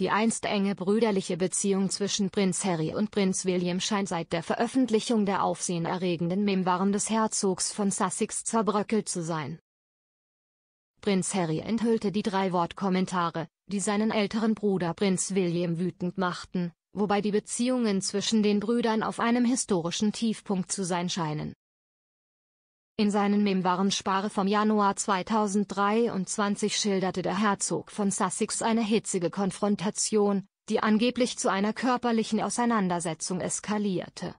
Die einst enge brüderliche Beziehung zwischen Prinz Harry und Prinz William scheint seit der Veröffentlichung der aufsehenerregenden Memoiren des Herzogs von Sussex zerbröckelt zu sein. Prinz Harry enthüllte die drei Wortkommentare, die seinen älteren Bruder Prinz William wütend machten, wobei die Beziehungen zwischen den Brüdern auf einem historischen Tiefpunkt zu sein scheinen. In seinen Memoiren Spare vom Januar 2023 schilderte der Herzog von Sussex eine hitzige Konfrontation, die angeblich zu einer körperlichen Auseinandersetzung eskalierte.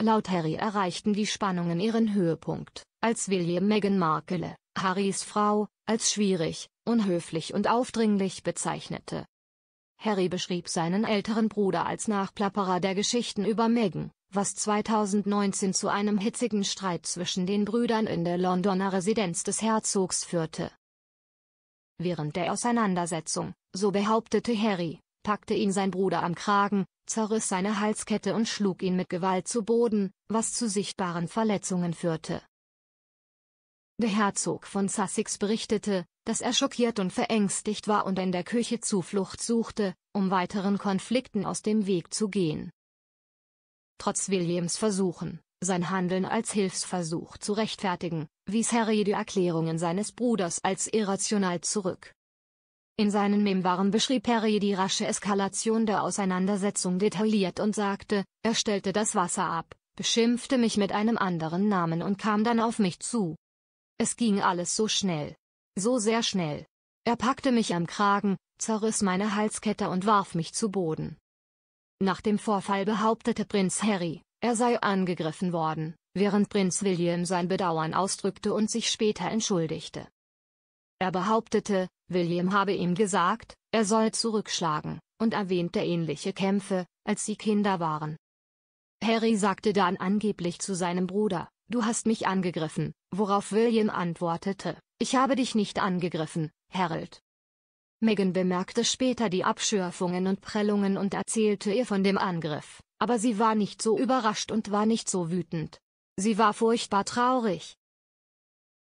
Laut Harry erreichten die Spannungen ihren Höhepunkt, als William Meghan Markle, Harrys Frau, als schwierig, unhöflich und aufdringlich bezeichnete. Harry beschrieb seinen älteren Bruder als Nachplapperer der Geschichten über Meghan, was 2019 zu einem hitzigen Streit zwischen den Brüdern in der Londoner Residenz des Herzogs führte. Während der Auseinandersetzung, so behauptete Harry, packte ihn sein Bruder am Kragen, zerriss seine Halskette und schlug ihn mit Gewalt zu Boden, was zu sichtbaren Verletzungen führte. Der Herzog von Sussex berichtete, dass er schockiert und verängstigt war und in der Küche Zuflucht suchte, um weiteren Konflikten aus dem Weg zu gehen trotz Williams Versuchen, sein Handeln als Hilfsversuch zu rechtfertigen, wies Harry die Erklärungen seines Bruders als irrational zurück. In seinen Memoiren beschrieb Harry die rasche Eskalation der Auseinandersetzung detailliert und sagte, er stellte das Wasser ab, beschimpfte mich mit einem anderen Namen und kam dann auf mich zu. Es ging alles so schnell. So sehr schnell. Er packte mich am Kragen, zerriss meine Halskette und warf mich zu Boden. Nach dem Vorfall behauptete Prinz Harry, er sei angegriffen worden, während Prinz William sein Bedauern ausdrückte und sich später entschuldigte. Er behauptete, William habe ihm gesagt, er soll zurückschlagen, und erwähnte ähnliche Kämpfe, als sie Kinder waren. Harry sagte dann angeblich zu seinem Bruder, du hast mich angegriffen, worauf William antwortete, ich habe dich nicht angegriffen, Harold. Megan bemerkte später die Abschürfungen und Prellungen und erzählte ihr von dem Angriff, aber sie war nicht so überrascht und war nicht so wütend. Sie war furchtbar traurig,